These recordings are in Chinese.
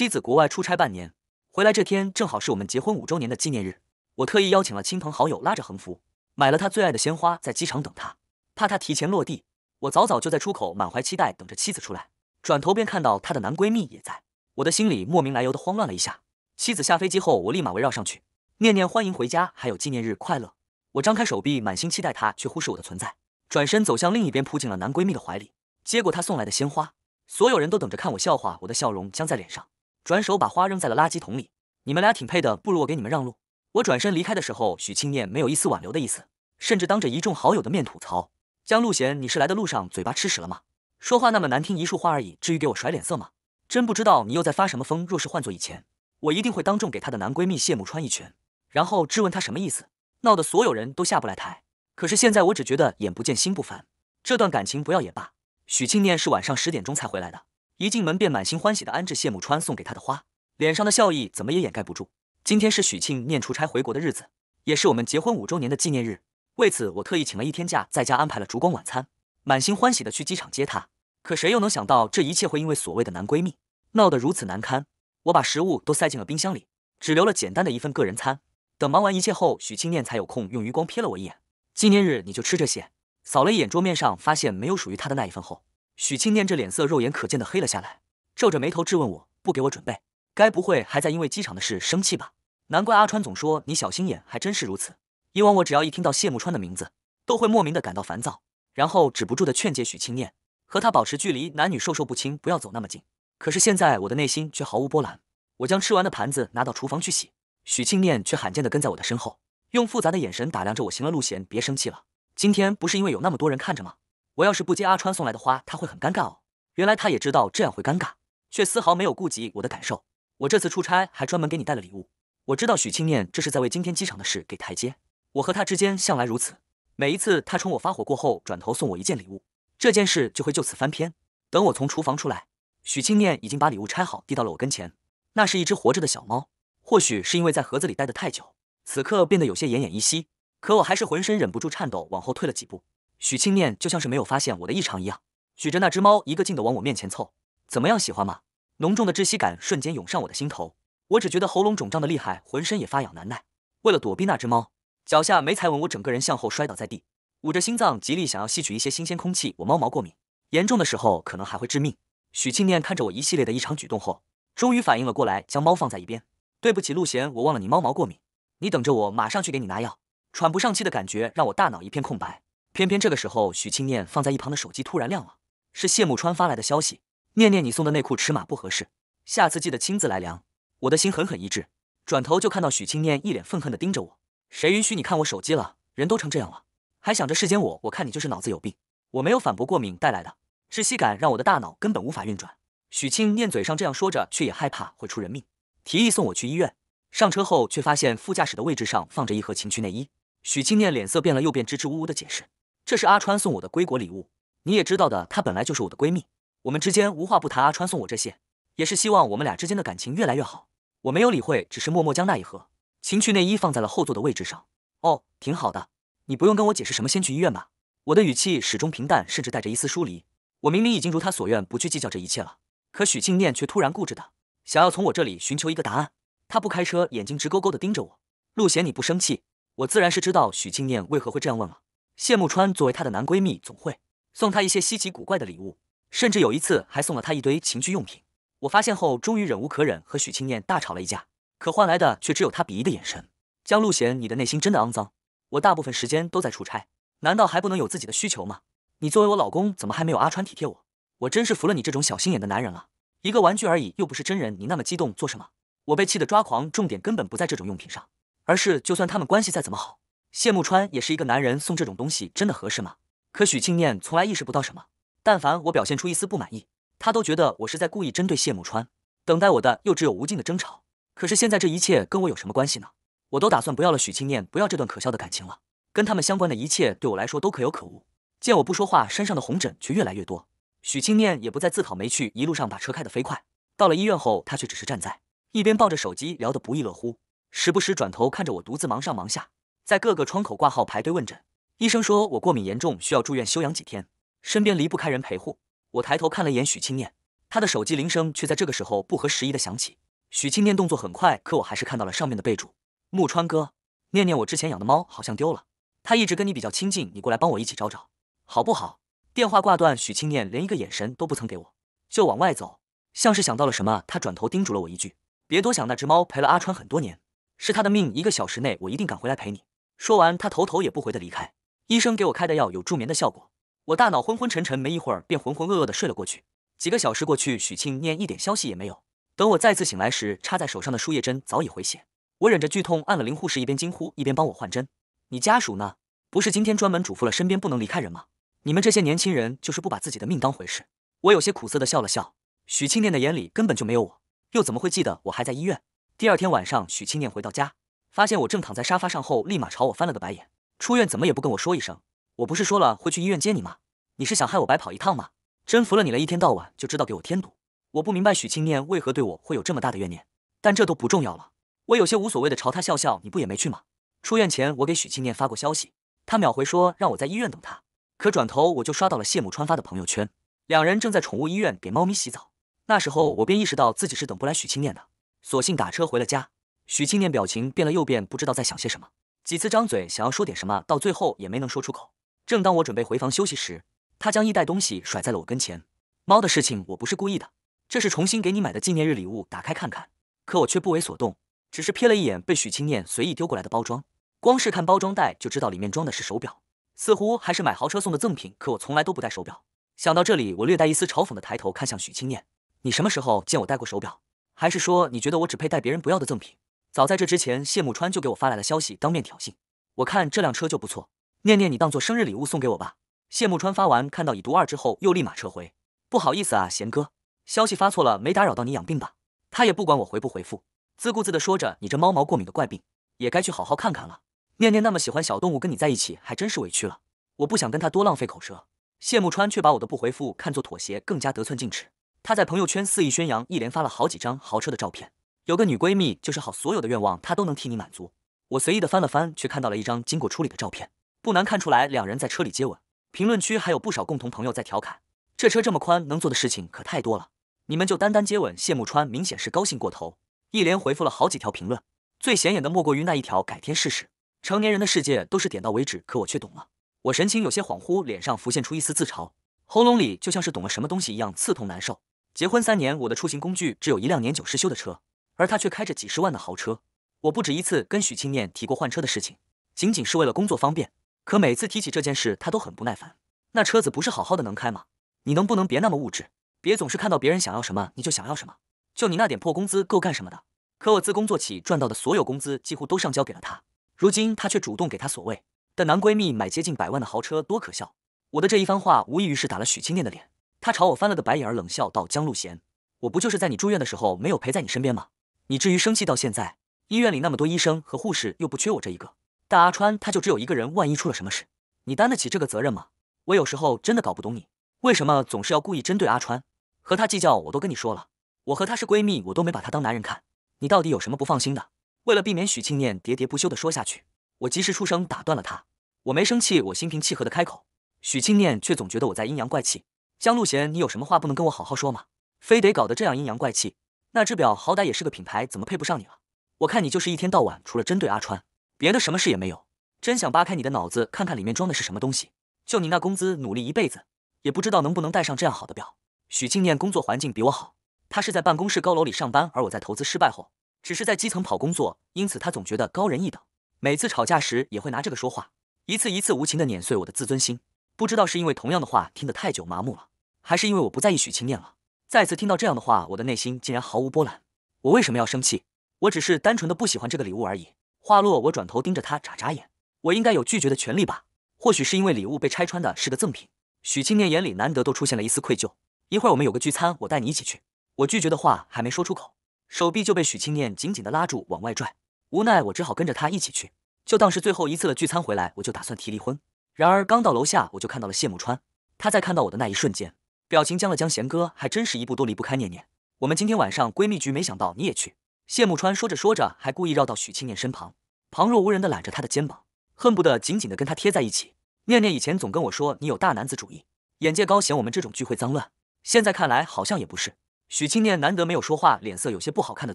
妻子国外出差半年回来这天正好是我们结婚五周年的纪念日，我特意邀请了亲朋好友拉着横幅，买了他最爱的鲜花在机场等他，怕他提前落地，我早早就在出口满怀期待等着妻子出来，转头便看到她的男闺蜜也在，我的心里莫名来由的慌乱了一下。妻子下飞机后，我立马围绕上去，念念欢迎回家，还有纪念日快乐。我张开手臂，满心期待她却忽视我的存在，转身走向另一边扑进了男闺蜜的怀里，接过她送来的鲜花，所有人都等着看我笑话，我的笑容僵在脸上。转手把花扔在了垃圾桶里。你们俩挺配的，不如我给你们让路。我转身离开的时候，许清念没有一丝挽留的意思，甚至当着一众好友的面吐槽：“江路贤，你是来的路上嘴巴吃屎了吗？说话那么难听，一束花而已，至于给我甩脸色吗？真不知道你又在发什么疯。若是换做以前，我一定会当众给她的男闺蜜谢慕川一拳，然后质问她什么意思，闹得所有人都下不来台。可是现在，我只觉得眼不见心不烦，这段感情不要也罢。”许清念是晚上十点钟才回来的。一进门便满心欢喜地安置谢慕川送给他的花，脸上的笑意怎么也掩盖不住。今天是许庆念出差回国的日子，也是我们结婚五周年的纪念日。为此，我特意请了一天假，在家安排了烛光晚餐，满心欢喜地去机场接他。可谁又能想到，这一切会因为所谓的男闺蜜闹得如此难堪？我把食物都塞进了冰箱里，只留了简单的一份个人餐。等忙完一切后，许庆念才有空用余光瞥了我一眼：“纪念日你就吃这些。”扫了一眼桌面上，发现没有属于他的那一份后。许清念这脸色肉眼可见的黑了下来，皱着眉头质问我：“不给我准备？该不会还在因为机场的事生气吧？”难怪阿川总说你小心眼，还真是如此。以往我只要一听到谢慕川的名字，都会莫名的感到烦躁，然后止不住的劝诫许清念，和他保持距离，男女授受不亲，不要走那么近。可是现在我的内心却毫无波澜，我将吃完的盘子拿到厨房去洗，许清念却罕见的跟在我的身后，用复杂的眼神打量着我。行了，陆贤，别生气了，今天不是因为有那么多人看着吗？我要是不接阿川送来的花，他会很尴尬哦。原来他也知道这样会尴尬，却丝毫没有顾及我的感受。我这次出差还专门给你带了礼物。我知道许清念这是在为今天机场的事给台阶。我和他之间向来如此，每一次他冲我发火过后，转头送我一件礼物，这件事就会就此翻篇。等我从厨房出来，许清念已经把礼物拆好，递到了我跟前。那是一只活着的小猫，或许是因为在盒子里待得太久，此刻变得有些奄奄一息。可我还是浑身忍不住颤抖，往后退了几步。许庆念就像是没有发现我的异常一样，举着那只猫一个劲地往我面前凑。怎么样，喜欢吗？浓重的窒息感瞬间涌上我的心头，我只觉得喉咙肿胀的厉害，浑身也发痒难耐。为了躲避那只猫，脚下没踩稳，我整个人向后摔倒在地，捂着心脏极力想要吸取一些新鲜空气。我猫毛过敏，严重的时候可能还会致命。许庆念看着我一系列的异常举动后，终于反应了过来，将猫放在一边。对不起，陆贤，我忘了你猫毛过敏，你等着我，马上去给你拿药。喘不上气的感觉让我大脑一片空白。偏偏这个时候，许清念放在一旁的手机突然亮了，是谢慕川发来的消息：“念念，你送的内裤尺码不合适，下次记得亲自来量。”我的心狠狠一滞，转头就看到许清念一脸愤恨地盯着我：“谁允许你看我手机了？人都成这样了，还想着世间我？我看你就是脑子有病。”我没有反驳，过敏带来的窒息感让我的大脑根本无法运转。许清念嘴上这样说着，却也害怕会出人命，提议送我去医院。上车后，却发现副驾驶的位置上放着一盒情趣内衣。许清念脸色变了，又变，支支吾吾地解释。这是阿川送我的归国礼物，你也知道的，她本来就是我的闺蜜，我们之间无话不谈。阿川送我这些，也是希望我们俩之间的感情越来越好。我没有理会，只是默默将那一盒情趣内衣放在了后座的位置上。哦，挺好的，你不用跟我解释什么，先去医院吧。我的语气始终平淡，甚至带着一丝疏离。我明明已经如他所愿，不去计较这一切了，可许庆念却突然固执的想要从我这里寻求一个答案。他不开车，眼睛直勾勾的盯着我。陆贤，你不生气？我自然是知道许庆念为何会这样问了。谢慕川作为她的男闺蜜，总会送她一些稀奇古怪的礼物，甚至有一次还送了她一堆情趣用品。我发现后，终于忍无可忍，和许青念大吵了一架，可换来的却只有她鄙夷的眼神。江路贤，你的内心真的肮脏！我大部分时间都在出差，难道还不能有自己的需求吗？你作为我老公，怎么还没有阿川体贴我？我真是服了你这种小心眼的男人了！一个玩具而已，又不是真人，你那么激动做什么？我被气得抓狂，重点根本不在这种用品上，而是就算他们关系再怎么好。谢慕川也是一个男人，送这种东西真的合适吗？可许庆念从来意识不到什么，但凡我表现出一丝不满意，他都觉得我是在故意针对谢慕川。等待我的又只有无尽的争吵。可是现在这一切跟我有什么关系呢？我都打算不要了，许庆念不要这段可笑的感情了，跟他们相关的一切对我来说都可有可无。见我不说话，身上的红疹却越来越多。许庆念也不再自讨没趣，一路上把车开得飞快。到了医院后，他却只是站在一边，抱着手机聊得不亦乐乎，时不时转头看着我独自忙上忙下。在各个窗口挂号排队问诊，医生说我过敏严重，需要住院休养几天，身边离不开人陪护。我抬头看了一眼许清念，他的手机铃声却在这个时候不合时宜的响起。许清念动作很快，可我还是看到了上面的备注：木川哥，念念我之前养的猫好像丢了，它一直跟你比较亲近，你过来帮我一起找找，好不好？电话挂断，许清念连一个眼神都不曾给我，就往外走，像是想到了什么，他转头叮嘱了我一句：别多想，那只猫陪了阿川很多年，是它的命。一个小时内我一定赶回来陪你。说完，他头头也不回地离开。医生给我开的药有助眠的效果，我大脑昏昏沉沉，没一会儿便浑浑噩噩地睡了过去。几个小时过去，许庆念一点消息也没有。等我再次醒来时，插在手上的输液针早已回血，我忍着剧痛按了林护士，一边惊呼一边帮我换针。你家属呢？不是今天专门嘱咐了身边不能离开人吗？你们这些年轻人就是不把自己的命当回事。我有些苦涩地笑了笑。许庆念的眼里根本就没有我，又怎么会记得我还在医院？第二天晚上，许庆念回到家。发现我正躺在沙发上后，立马朝我翻了个白眼。出院怎么也不跟我说一声？我不是说了会去医院接你吗？你是想害我白跑一趟吗？真服了你了，一天到晚就知道给我添堵。我不明白许清念为何对我会有这么大的怨念，但这都不重要了。我有些无所谓的朝他笑笑，你不也没去吗？出院前我给许清念发过消息，他秒回说让我在医院等他。可转头我就刷到了谢慕川发的朋友圈，两人正在宠物医院给猫咪洗澡。那时候我便意识到自己是等不来许清念的，索性打车回了家。许青念表情变了又变，不知道在想些什么，几次张嘴想要说点什么，到最后也没能说出口。正当我准备回房休息时，他将一袋东西甩在了我跟前。猫的事情我不是故意的，这是重新给你买的纪念日礼物，打开看看。可我却不为所动，只是瞥了一眼被许青念随意丢过来的包装，光是看包装袋就知道里面装的是手表，似乎还是买豪车送的赠品。可我从来都不戴手表。想到这里，我略带一丝嘲讽的抬头看向许青念：“你什么时候见我戴过手表？还是说你觉得我只配戴别人不要的赠品？”早在这之前，谢慕川就给我发来了消息，当面挑衅。我看这辆车就不错，念念，你当做生日礼物送给我吧。谢慕川发完，看到已读二之后，又立马撤回。不好意思啊，贤哥，消息发错了，没打扰到你养病吧？他也不管我回不回复，自顾自的说着：“你这猫毛过敏的怪病，也该去好好看看了。”念念那么喜欢小动物，跟你在一起还真是委屈了。我不想跟他多浪费口舌。谢慕川却把我的不回复看作妥协，更加得寸进尺。他在朋友圈肆意宣扬，一连发了好几张豪车的照片。有个女闺蜜，就是好，所有的愿望她都能替你满足。我随意的翻了翻，却看到了一张经过处理的照片，不难看出来两人在车里接吻。评论区还有不少共同朋友在调侃，这车这么宽，能做的事情可太多了。你们就单单接吻，谢木川明显是高兴过头，一连回复了好几条评论。最显眼的莫过于那一条，改天试试。成年人的世界都是点到为止，可我却懂了。我神情有些恍惚，脸上浮现出一丝自嘲，喉咙里就像是懂了什么东西一样刺痛难受。结婚三年，我的出行工具只有一辆年久失修的车。而他却开着几十万的豪车，我不止一次跟许清念提过换车的事情，仅仅是为了工作方便。可每次提起这件事，他都很不耐烦。那车子不是好好的能开吗？你能不能别那么物质，别总是看到别人想要什么你就想要什么？就你那点破工资够干什么的？可我自工作起赚到的所有工资几乎都上交给了他，如今他却主动给他所谓的男闺蜜买接近百万的豪车，多可笑！我的这一番话无异于是打了许清念的脸。他朝我翻了个白眼儿，冷笑道：“江路贤，我不就是在你住院的时候没有陪在你身边吗？”你至于生气到现在？医院里那么多医生和护士，又不缺我这一个。但阿川他就只有一个人，万一出了什么事，你担得起这个责任吗？我有时候真的搞不懂你，为什么总是要故意针对阿川，和他计较？我都跟你说了，我和他是闺蜜，我都没把他当男人看。你到底有什么不放心的？为了避免许庆念喋喋不休地说下去，我及时出声打断了他。我没生气，我心平气和地开口。许庆念却总觉得我在阴阳怪气。江路贤，你有什么话不能跟我好好说吗？非得搞得这样阴阳怪气？那只表好歹也是个品牌，怎么配不上你了？我看你就是一天到晚除了针对阿川，别的什么事也没有。真想扒开你的脑子，看看里面装的是什么东西。就你那工资，努力一辈子也不知道能不能戴上这样好的表。许庆念工作环境比我好，他是在办公室高楼里上班，而我在投资失败后，只是在基层跑工作，因此他总觉得高人一等。每次吵架时也会拿这个说话，一次一次无情的碾碎我的自尊心。不知道是因为同样的话听得太久麻木了，还是因为我不在意许庆念了。再次听到这样的话，我的内心竟然毫无波澜。我为什么要生气？我只是单纯的不喜欢这个礼物而已。话落，我转头盯着他眨眨眼。我应该有拒绝的权利吧？或许是因为礼物被拆穿的是个赠品，许青念眼里难得都出现了一丝愧疚。一会儿我们有个聚餐，我带你一起去。我拒绝的话还没说出口，手臂就被许青念紧紧的拉住往外拽。无奈我只好跟着他一起去，就当是最后一次了。聚餐回来我就打算提离婚。然而刚到楼下，我就看到了谢慕川。他在看到我的那一瞬间。表情僵了僵，贤哥还真是一步都离不开念念。我们今天晚上闺蜜局，没想到你也去。谢慕川说着说着，还故意绕到许清念身旁，旁若无人的揽着她的肩膀，恨不得紧紧的跟她贴在一起。念念以前总跟我说你有大男子主义，眼界高，嫌我们这种聚会脏乱。现在看来好像也不是。许清念难得没有说话，脸色有些不好看的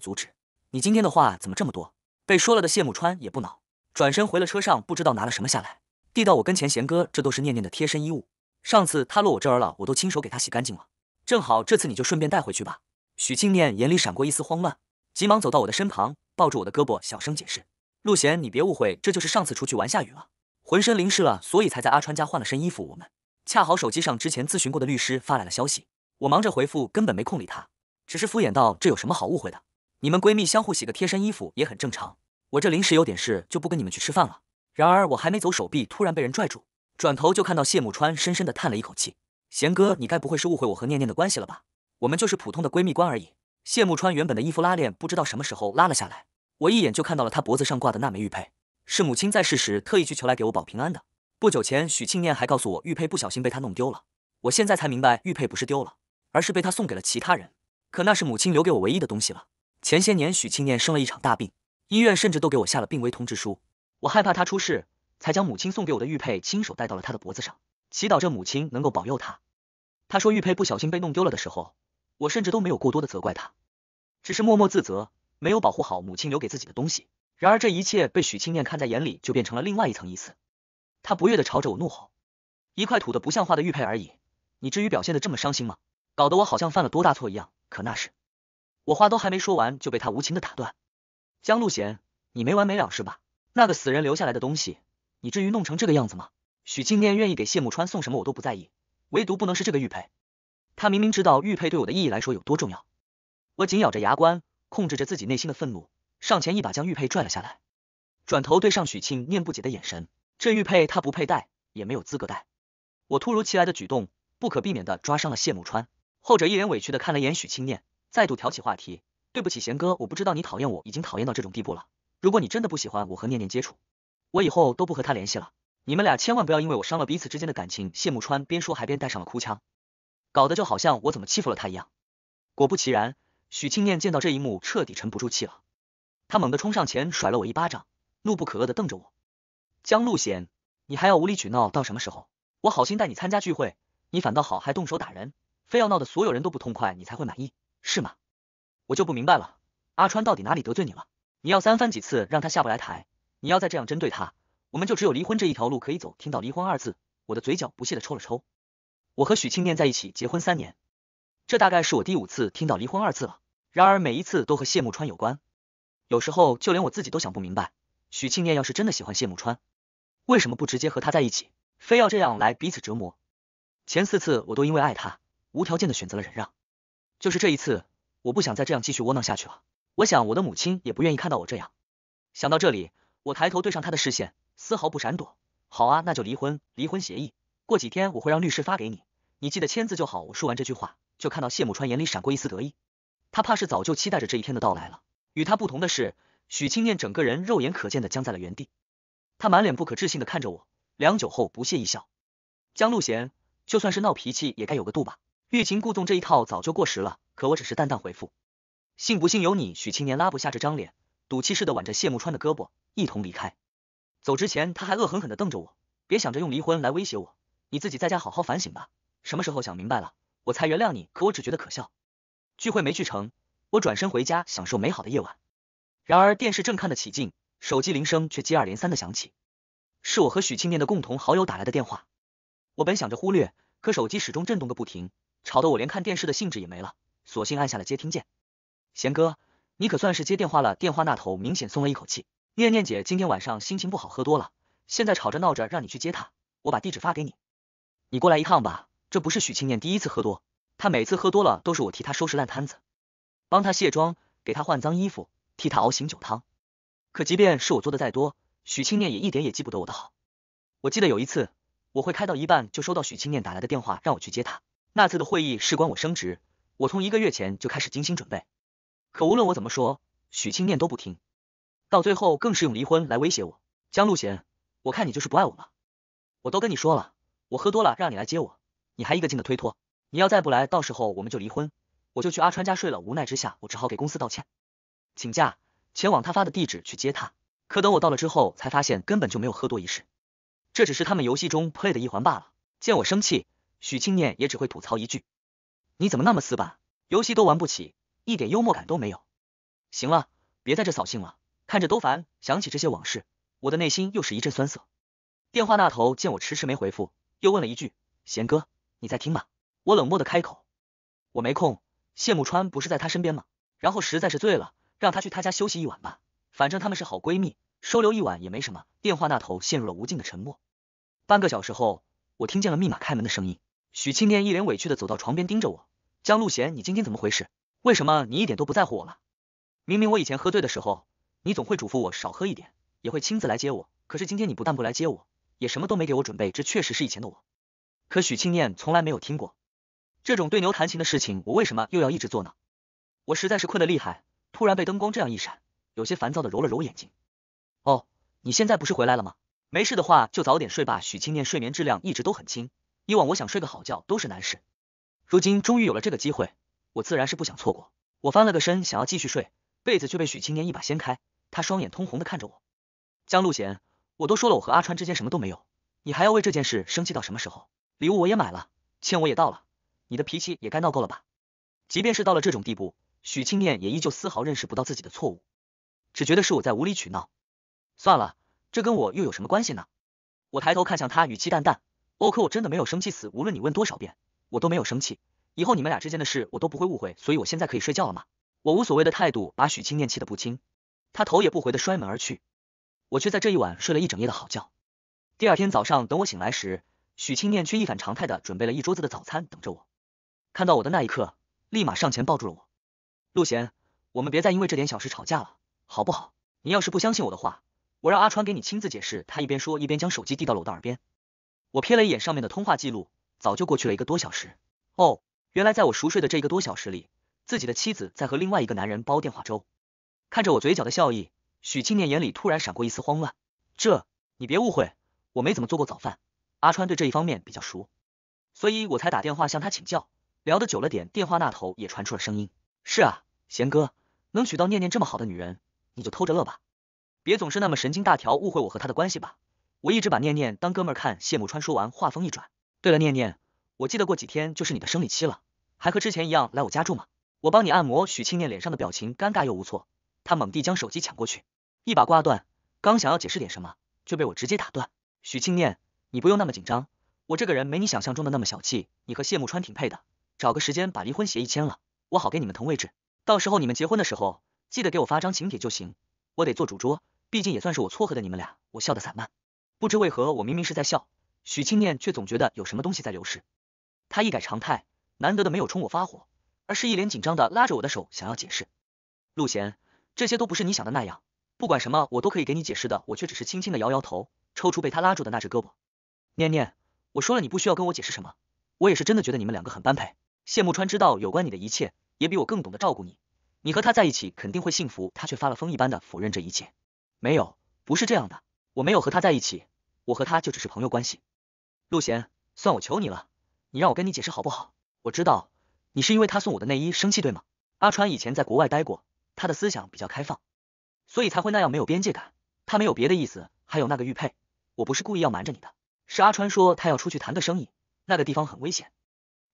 阻止：“你今天的话怎么这么多？”被说了的谢慕川也不恼，转身回了车上，不知道拿了什么下来，递到我跟前：“贤哥，这都是念念的贴身衣物。”上次他落我这儿了，我都亲手给他洗干净了。正好这次你就顺便带回去吧。许庆念眼里闪过一丝慌乱，急忙走到我的身旁，抱住我的胳膊，小声解释：“陆贤，你别误会，这就是上次出去玩下雨了，浑身淋湿了，所以才在阿川家换了身衣服。我们恰好手机上之前咨询过的律师发来了消息，我忙着回复，根本没空理他，只是敷衍道：这有什么好误会的？你们闺蜜相互洗个贴身衣服也很正常。我这临时有点事，就不跟你们去吃饭了。然而我还没走，手臂突然被人拽住。”转头就看到谢慕川深深的叹了一口气：“贤哥，你该不会是误会我和念念的关系了吧？我们就是普通的闺蜜关而已。”谢慕川原本的衣服拉链不知道什么时候拉了下来，我一眼就看到了他脖子上挂的那枚玉佩，是母亲在世时特意去求来给我保平安的。不久前，许庆念还告诉我玉佩不小心被他弄丢了，我现在才明白玉佩不是丢了，而是被他送给了其他人。可那是母亲留给我唯一的东西了。前些年许庆念生了一场大病，医院甚至都给我下了病危通知书，我害怕他出事。才将母亲送给我的玉佩亲手戴到了他的脖子上，祈祷着母亲能够保佑他。他说玉佩不小心被弄丢了的时候，我甚至都没有过多的责怪他，只是默默自责没有保护好母亲留给自己的东西。然而这一切被许清念看在眼里，就变成了另外一层意思。他不悦的朝着我怒吼：“一块土的不像话的玉佩而已，你至于表现的这么伤心吗？搞得我好像犯了多大错一样。”可那是我话都还没说完，就被他无情的打断：“江路贤，你没完没了是吧？那个死人留下来的东西。”你至于弄成这个样子吗？许庆念愿意给谢慕川送什么我都不在意，唯独不能是这个玉佩。他明明知道玉佩对我的意义来说有多重要，我紧咬着牙关，控制着自己内心的愤怒，上前一把将玉佩拽了下来，转头对上许庆念不解的眼神。这玉佩他不配戴，也没有资格戴。我突如其来的举动不可避免的抓伤了谢慕川，后者一脸委屈的看了一眼许庆念，再度挑起话题。对不起，贤哥，我不知道你讨厌我已经讨厌到这种地步了。如果你真的不喜欢我和念念接触。我以后都不和他联系了，你们俩千万不要因为我伤了彼此之间的感情。谢慕川边说还边带上了哭腔，搞得就好像我怎么欺负了他一样。果不其然，许庆念见到这一幕彻底沉不住气了，他猛地冲上前甩了我一巴掌，怒不可遏地瞪着我：“江路贤，你还要无理取闹到什么时候？我好心带你参加聚会，你反倒好还动手打人，非要闹得所有人都不痛快你才会满意是吗？我就不明白了，阿川到底哪里得罪你了？你要三番几次让他下不来台？”你要再这样针对他，我们就只有离婚这一条路可以走。听到离婚二字，我的嘴角不屑的抽了抽。我和许庆念在一起结婚三年，这大概是我第五次听到离婚二字了。然而每一次都和谢慕川有关。有时候就连我自己都想不明白，许庆念要是真的喜欢谢慕川，为什么不直接和他在一起，非要这样来彼此折磨？前四次我都因为爱他，无条件的选择了忍让。就是这一次，我不想再这样继续窝囊下去了。我想我的母亲也不愿意看到我这样。想到这里。我抬头对上他的视线，丝毫不闪躲。好啊，那就离婚，离婚协议，过几天我会让律师发给你，你记得签字就好。我说完这句话，就看到谢慕川眼里闪过一丝得意，他怕是早就期待着这一天的到来了。与他不同的是，许青念整个人肉眼可见的僵在了原地，他满脸不可置信的看着我，良久后不屑一笑。江路贤，就算是闹脾气也该有个度吧，欲擒故纵这一套早就过时了。可我只是淡淡回复，信不信由你。许青年拉不下这张脸，赌气似的挽着谢慕川的胳膊。一同离开，走之前他还恶狠狠地瞪着我，别想着用离婚来威胁我，你自己在家好好反省吧。什么时候想明白了，我才原谅你。可我只觉得可笑。聚会没去成，我转身回家享受美好的夜晚。然而电视正看得起劲，手机铃声却接二连三的响起，是我和许庆念的共同好友打来的电话。我本想着忽略，可手机始终震动个不停，吵得我连看电视的兴致也没了，索性按下了接听键。贤哥，你可算是接电话了。电话那头明显松了一口气。念念姐今天晚上心情不好，喝多了，现在吵着闹着让你去接她，我把地址发给你，你过来一趟吧。这不是许清念第一次喝多，她每次喝多了都是我替她收拾烂摊子，帮她卸妆，给她换脏衣服，替她熬醒酒汤。可即便是我做的再多，许清念也一点也记不得我的好。我记得有一次，我会开到一半就收到许清念打来的电话，让我去接她。那次的会议事关我升职，我从一个月前就开始精心准备，可无论我怎么说，许清念都不听。到最后更是用离婚来威胁我，江路贤，我看你就是不爱我了。我都跟你说了，我喝多了让你来接我，你还一个劲的推脱。你要再不来，到时候我们就离婚，我就去阿川家睡了。无奈之下，我只好给公司道歉，请假前往他发的地址去接他。可等我到了之后，才发现根本就没有喝多一事，这只是他们游戏中 play 的一环罢了。见我生气，许青念也只会吐槽一句：“你怎么那么死板，游戏都玩不起，一点幽默感都没有。”行了，别在这扫兴了。看着都烦，想起这些往事，我的内心又是一阵酸涩。电话那头见我迟迟没回复，又问了一句：“贤哥，你在听吗？”我冷漠的开口：“我没空。”谢慕川不是在他身边吗？然后实在是醉了，让他去他家休息一晚吧，反正他们是好闺蜜，收留一晚也没什么。电话那头陷入了无尽的沉默。半个小时后，我听见了密码开门的声音。许青念一脸委屈的走到床边，盯着我：“江路贤，你今天怎么回事？为什么你一点都不在乎我了？明明我以前喝醉的时候……”你总会嘱咐我少喝一点，也会亲自来接我。可是今天你不但不来接我，也什么都没给我准备。这确实是以前的我。可许庆念从来没有听过这种对牛弹琴的事情，我为什么又要一直做呢？我实在是困得厉害，突然被灯光这样一闪，有些烦躁的揉了揉眼睛。哦，你现在不是回来了吗？没事的话就早点睡吧。许庆念睡眠质量一直都很轻，以往我想睡个好觉都是难事，如今终于有了这个机会，我自然是不想错过。我翻了个身想要继续睡，被子却被许青念一把掀开。他双眼通红的看着我，江路贤，我都说了我和阿川之间什么都没有，你还要为这件事生气到什么时候？礼物我也买了，钱我也到了，你的脾气也该闹够了吧？即便是到了这种地步，许青念也依旧丝毫认识不到自己的错误，只觉得是我在无理取闹。算了，这跟我又有什么关系呢？我抬头看向他，语气淡淡，欧克，我真的没有生气死，无论你问多少遍，我都没有生气。以后你们俩之间的事，我都不会误会，所以我现在可以睡觉了吗？我无所谓的态度，把许青念气得不轻。他头也不回的摔门而去，我却在这一晚睡了一整夜的好觉。第二天早上，等我醒来时，许清念却一反常态的准备了一桌子的早餐等着我。看到我的那一刻，立马上前抱住了我。陆贤，我们别再因为这点小事吵架了，好不好？你要是不相信我的话，我让阿川给你亲自解释。他一边说，一边将手机递到了我的耳边。我瞥了一眼上面的通话记录，早就过去了一个多小时。哦，原来在我熟睡的这一个多小时里，自己的妻子在和另外一个男人煲电话粥。看着我嘴角的笑意，许青念眼里突然闪过一丝慌乱。这你别误会，我没怎么做过早饭，阿川对这一方面比较熟，所以我才打电话向他请教。聊得久了点，电话那头也传出了声音。是啊，贤哥，能娶到念念这么好的女人，你就偷着乐吧，别总是那么神经大条，误会我和她的关系吧。我一直把念念当哥们儿看。谢慕川说完，话锋一转，对了，念念，我记得过几天就是你的生理期了，还和之前一样来我家住吗？我帮你按摩。许青念脸上的表情尴尬又无措。他猛地将手机抢过去，一把挂断。刚想要解释点什么，就被我直接打断。许清念，你不用那么紧张，我这个人没你想象中的那么小气。你和谢慕川挺配的，找个时间把离婚协议签了，我好给你们腾位置。到时候你们结婚的时候，记得给我发张请帖就行，我得做主桌，毕竟也算是我撮合的你们俩。我笑得散漫，不知为何，我明明是在笑，许清念却总觉得有什么东西在流失。他一改常态，难得的没有冲我发火，而是一脸紧张的拉着我的手，想要解释。陆贤。这些都不是你想的那样，不管什么我都可以给你解释的，我却只是轻轻的摇摇头，抽出被他拉住的那只胳膊。念念，我说了你不需要跟我解释什么，我也是真的觉得你们两个很般配。谢慕川知道有关你的一切，也比我更懂得照顾你，你和他在一起肯定会幸福，他却发了疯一般的否认这一切。没有，不是这样的，我没有和他在一起，我和他就只是朋友关系。陆贤，算我求你了，你让我跟你解释好不好？我知道你是因为他送我的内衣生气对吗？阿川以前在国外待过。他的思想比较开放，所以才会那样没有边界感。他没有别的意思，还有那个玉佩，我不是故意要瞒着你的。是阿川说他要出去谈个生意，那个地方很危险。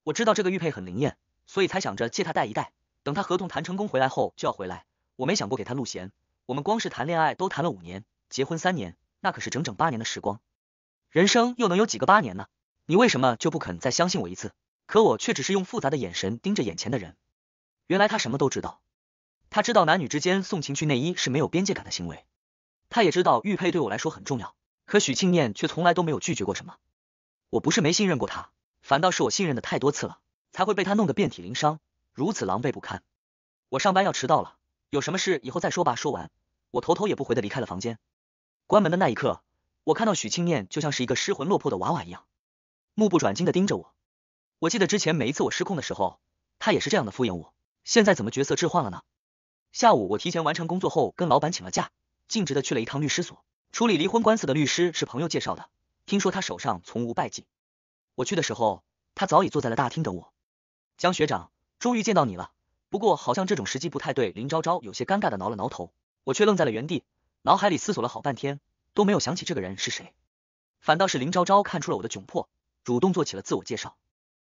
我知道这个玉佩很灵验，所以才想着借他戴一戴。等他合同谈成功回来后就要回来，我没想过给他路馅。我们光是谈恋爱都谈了五年，结婚三年，那可是整整八年的时光。人生又能有几个八年呢？你为什么就不肯再相信我一次？可我却只是用复杂的眼神盯着眼前的人。原来他什么都知道。他知道男女之间送情趣内衣是没有边界感的行为，他也知道玉佩对我来说很重要，可许庆念却从来都没有拒绝过什么。我不是没信任过他，反倒是我信任的太多次了，才会被他弄得遍体鳞伤，如此狼狈不堪。我上班要迟到了，有什么事以后再说吧。说完，我头头也不回的离开了房间。关门的那一刻，我看到许庆念就像是一个失魂落魄的娃娃一样，目不转睛的盯着我。我记得之前每一次我失控的时候，他也是这样的敷衍我，现在怎么角色置换了呢？下午我提前完成工作后，跟老板请了假，径直的去了一趟律师所。处理离婚官司的律师是朋友介绍的，听说他手上从无败绩。我去的时候，他早已坐在了大厅等我。江学长，终于见到你了，不过好像这种时机不太对。林昭昭有些尴尬的挠了挠头，我却愣在了原地，脑海里思索了好半天，都没有想起这个人是谁。反倒是林昭昭看出了我的窘迫，主动做起了自我介绍。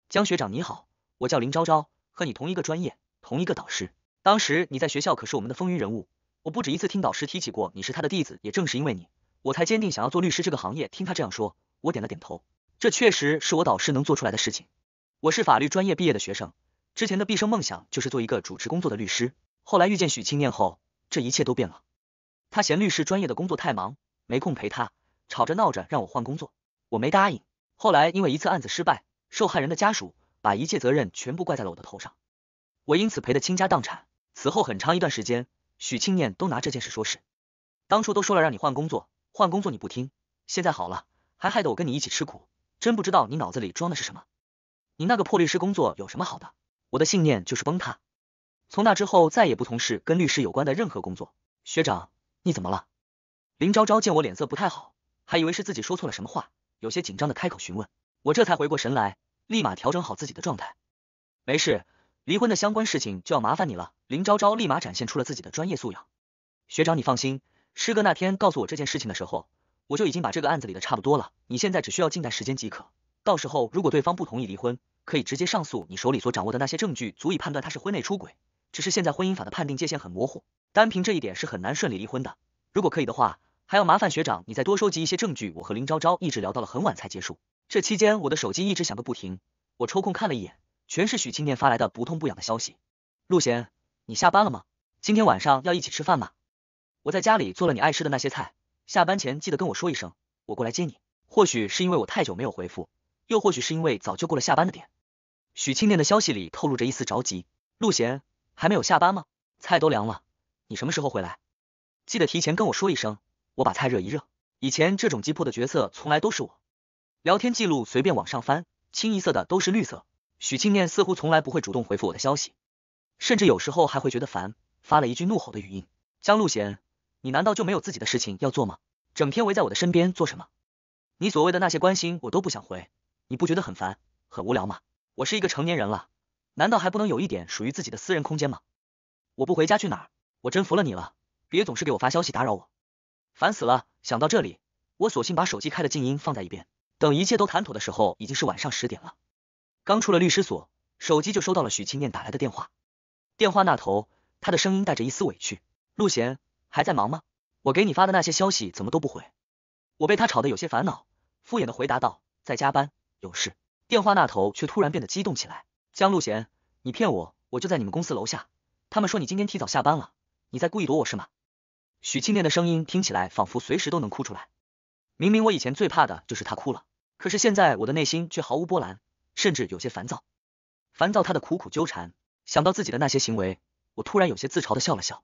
江学长你好，我叫林昭昭，和你同一个专业，同一个导师。当时你在学校可是我们的风云人物，我不止一次听导师提起过你是他的弟子，也正是因为你，我才坚定想要做律师这个行业。听他这样说，我点了点头，这确实是我导师能做出来的事情。我是法律专业毕业的学生，之前的毕生梦想就是做一个主持工作的律师。后来遇见许清念后，这一切都变了。他嫌律师专业的工作太忙，没空陪他，吵着闹着让我换工作，我没答应。后来因为一次案子失败，受害人的家属把一切责任全部怪在了我的头上，我因此赔得倾家荡产。此后很长一段时间，许清念都拿这件事说事。当初都说了让你换工作，换工作你不听，现在好了，还害得我跟你一起吃苦，真不知道你脑子里装的是什么。你那个破律师工作有什么好的？我的信念就是崩塌。从那之后，再也不从事跟律师有关的任何工作。学长，你怎么了？林昭昭见我脸色不太好，还以为是自己说错了什么话，有些紧张的开口询问。我这才回过神来，立马调整好自己的状态。没事。离婚的相关事情就要麻烦你了，林昭昭立马展现出了自己的专业素养。学长，你放心，师哥那天告诉我这件事情的时候，我就已经把这个案子里的差不多了。你现在只需要静待时间即可。到时候如果对方不同意离婚，可以直接上诉。你手里所掌握的那些证据足以判断他是婚内出轨，只是现在婚姻法的判定界限很模糊，单凭这一点是很难顺利离婚的。如果可以的话，还要麻烦学长你再多收集一些证据。我和林昭昭一直聊到了很晚才结束，这期间我的手机一直响个不停，我抽空看了一眼。全是许庆念发来的不痛不痒的消息。陆贤，你下班了吗？今天晚上要一起吃饭吗？我在家里做了你爱吃的那些菜，下班前记得跟我说一声，我过来接你。或许是因为我太久没有回复，又或许是因为早就过了下班的点。许庆念的消息里透露着一丝着急。陆贤还没有下班吗？菜都凉了，你什么时候回来？记得提前跟我说一声，我把菜热一热。以前这种急迫的角色从来都是我。聊天记录随便往上翻，清一色的都是绿色。许庆念似乎从来不会主动回复我的消息，甚至有时候还会觉得烦，发了一句怒吼的语音：“江路贤，你难道就没有自己的事情要做吗？整天围在我的身边做什么？你所谓的那些关心我都不想回，你不觉得很烦很无聊吗？我是一个成年人了，难道还不能有一点属于自己的私人空间吗？我不回家去哪儿？我真服了你了！别总是给我发消息打扰我，烦死了！”想到这里，我索性把手机开的静音，放在一边。等一切都谈妥的时候，已经是晚上十点了。刚出了律师所，手机就收到了许青念打来的电话。电话那头，他的声音带着一丝委屈：“陆贤还在忙吗？我给你发的那些消息怎么都不回？”我被他吵得有些烦恼，敷衍的回答道：“在加班，有事。”电话那头却突然变得激动起来：“江陆贤，你骗我！我就在你们公司楼下，他们说你今天提早下班了，你在故意躲我是吗？”许青念的声音听起来仿佛随时都能哭出来。明明我以前最怕的就是他哭了，可是现在我的内心却毫无波澜。甚至有些烦躁，烦躁他的苦苦纠缠。想到自己的那些行为，我突然有些自嘲的笑了笑，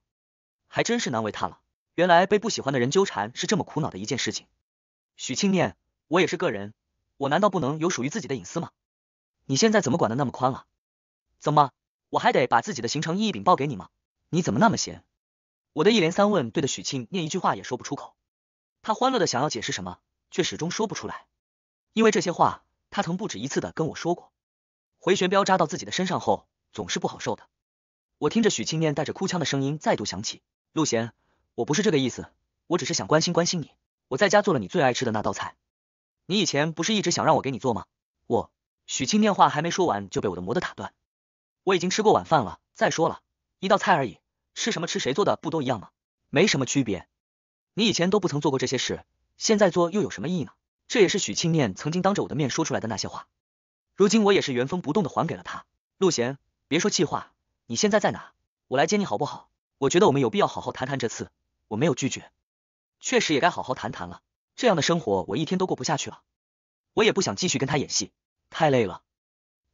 还真是难为他了。原来被不喜欢的人纠缠是这么苦恼的一件事情。许庆念，我也是个人，我难道不能有属于自己的隐私吗？你现在怎么管的那么宽了？怎么我还得把自己的行程一一禀报给你吗？你怎么那么闲？我的一连三问，对的许庆念一句话也说不出口。他欢乐的想要解释什么，却始终说不出来，因为这些话。他曾不止一次的跟我说过，回旋镖扎到自己的身上后总是不好受的。我听着许清念带着哭腔的声音再度响起：“陆贤，我不是这个意思，我只是想关心关心你。我在家做了你最爱吃的那道菜，你以前不是一直想让我给你做吗？”我许清念话还没说完就被我的魔的打断。我已经吃过晚饭了，再说了一道菜而已，吃什么吃谁做的不都一样吗？没什么区别。你以前都不曾做过这些事，现在做又有什么意义呢？这也是许庆念曾经当着我的面说出来的那些话，如今我也是原封不动的还给了他。陆贤，别说气话，你现在在哪？我来接你好不好？我觉得我们有必要好好谈谈。这次我没有拒绝，确实也该好好谈谈了。这样的生活我一天都过不下去了，我也不想继续跟他演戏，太累了。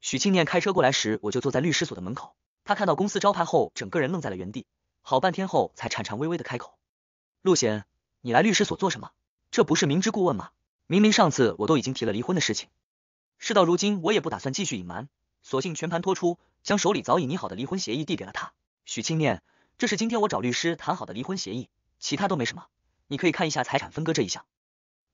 许庆念开车过来时，我就坐在律师所的门口。他看到公司招牌后，整个人愣在了原地，好半天后才颤颤巍巍的开口：“陆贤，你来律师所做什么？这不是明知故问吗？”明明上次我都已经提了离婚的事情，事到如今我也不打算继续隐瞒，索性全盘托出，将手里早已拟好的离婚协议递给了他。许清念，这是今天我找律师谈好的离婚协议，其他都没什么，你可以看一下财产分割这一项，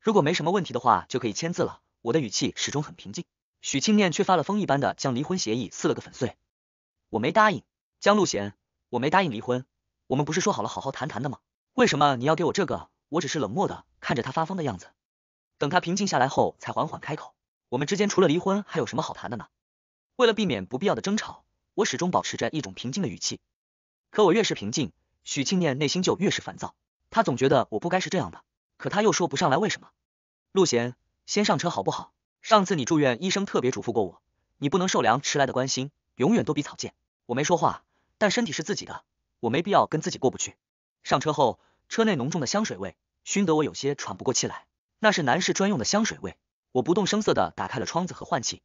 如果没什么问题的话就可以签字了。我的语气始终很平静，许清念却发了疯一般的将离婚协议撕了个粉碎。我没答应江路贤，我没答应离婚，我们不是说好了好好谈谈的吗？为什么你要给我这个？我只是冷漠的看着他发疯的样子。等他平静下来后，才缓缓开口：“我们之间除了离婚，还有什么好谈的呢？”为了避免不必要的争吵，我始终保持着一种平静的语气。可我越是平静，许庆念内心就越是烦躁。他总觉得我不该是这样的，可他又说不上来为什么。陆贤，先上车好不好？上次你住院，医生特别嘱咐过我，你不能受凉。迟来的关心永远都比草贱。我没说话，但身体是自己的，我没必要跟自己过不去。上车后，车内浓重的香水味熏得我有些喘不过气来。那是男士专用的香水味，我不动声色的打开了窗子和换气，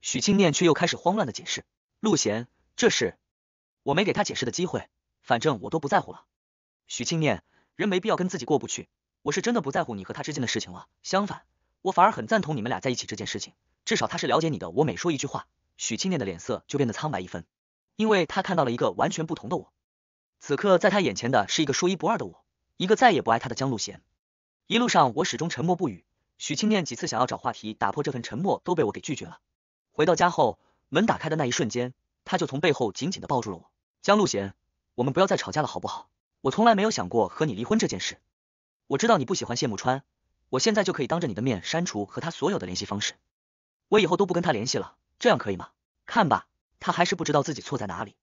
许庆念却又开始慌乱的解释。陆贤，这事我没给他解释的机会，反正我都不在乎了。许庆念，人没必要跟自己过不去，我是真的不在乎你和他之间的事情了。相反，我反而很赞同你们俩在一起这件事情，至少他是了解你的。我每说一句话，许庆念的脸色就变得苍白一分，因为他看到了一个完全不同的我。此刻在他眼前的是一个说一不二的我，一个再也不爱他的江陆贤。一路上我始终沉默不语，许清念几次想要找话题打破这份沉默，都被我给拒绝了。回到家后，门打开的那一瞬间，他就从背后紧紧的抱住了我。江路贤，我们不要再吵架了，好不好？我从来没有想过和你离婚这件事。我知道你不喜欢谢慕川，我现在就可以当着你的面删除和他所有的联系方式，我以后都不跟他联系了，这样可以吗？看吧，他还是不知道自己错在哪里。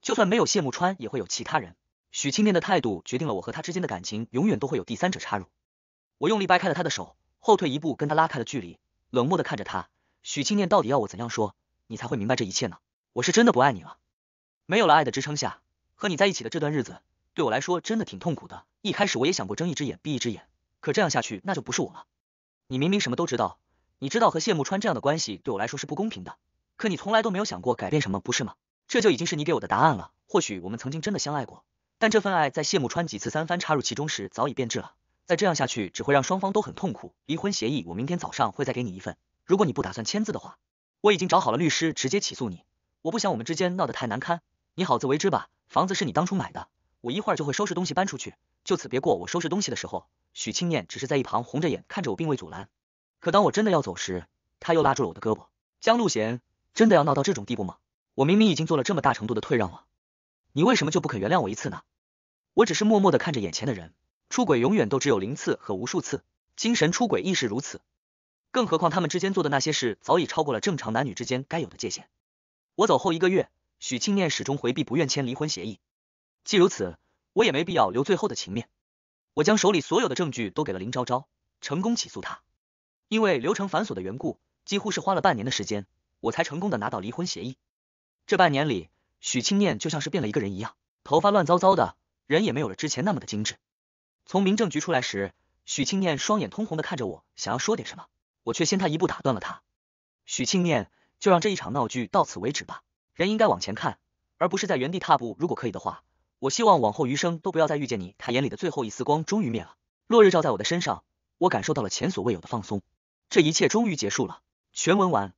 就算没有谢慕川，也会有其他人。许清念的态度决定了我和他之间的感情永远都会有第三者插入。我用力掰开了他的手，后退一步，跟他拉开了距离，冷漠的看着他。许清念到底要我怎样说，你才会明白这一切呢？我是真的不爱你了，没有了爱的支撑下，和你在一起的这段日子，对我来说真的挺痛苦的。一开始我也想过睁一只眼闭一只眼，可这样下去那就不是我了。你明明什么都知道，你知道和谢慕川这样的关系对我来说是不公平的，可你从来都没有想过改变什么，不是吗？这就已经是你给我的答案了。或许我们曾经真的相爱过，但这份爱在谢慕川几次三番插入其中时，早已变质了。再这样下去，只会让双方都很痛苦。离婚协议，我明天早上会再给你一份。如果你不打算签字的话，我已经找好了律师，直接起诉你。我不想我们之间闹得太难堪，你好自为之吧。房子是你当初买的，我一会儿就会收拾东西搬出去，就此别过。我收拾东西的时候，许清念只是在一旁红着眼看着我，并未阻拦。可当我真的要走时，他又拉住了我的胳膊。江路贤，真的要闹到这种地步吗？我明明已经做了这么大程度的退让了，你为什么就不肯原谅我一次呢？我只是默默的看着眼前的人。出轨永远都只有零次和无数次，精神出轨亦是如此。更何况他们之间做的那些事早已超过了正常男女之间该有的界限。我走后一个月，许庆念始终回避，不愿签离婚协议。既如此，我也没必要留最后的情面。我将手里所有的证据都给了林昭昭，成功起诉他。因为流程繁琐的缘故，几乎是花了半年的时间，我才成功的拿到离婚协议。这半年里，许庆念就像是变了一个人一样，头发乱糟糟的，人也没有了之前那么的精致。从民政局出来时，许庆念双眼通红的看着我，想要说点什么，我却先他一步打断了他。许庆念，就让这一场闹剧到此为止吧。人应该往前看，而不是在原地踏步。如果可以的话，我希望往后余生都不要再遇见你。他眼里的最后一丝光终于灭了，落日照在我的身上，我感受到了前所未有的放松。这一切终于结束了。全文完。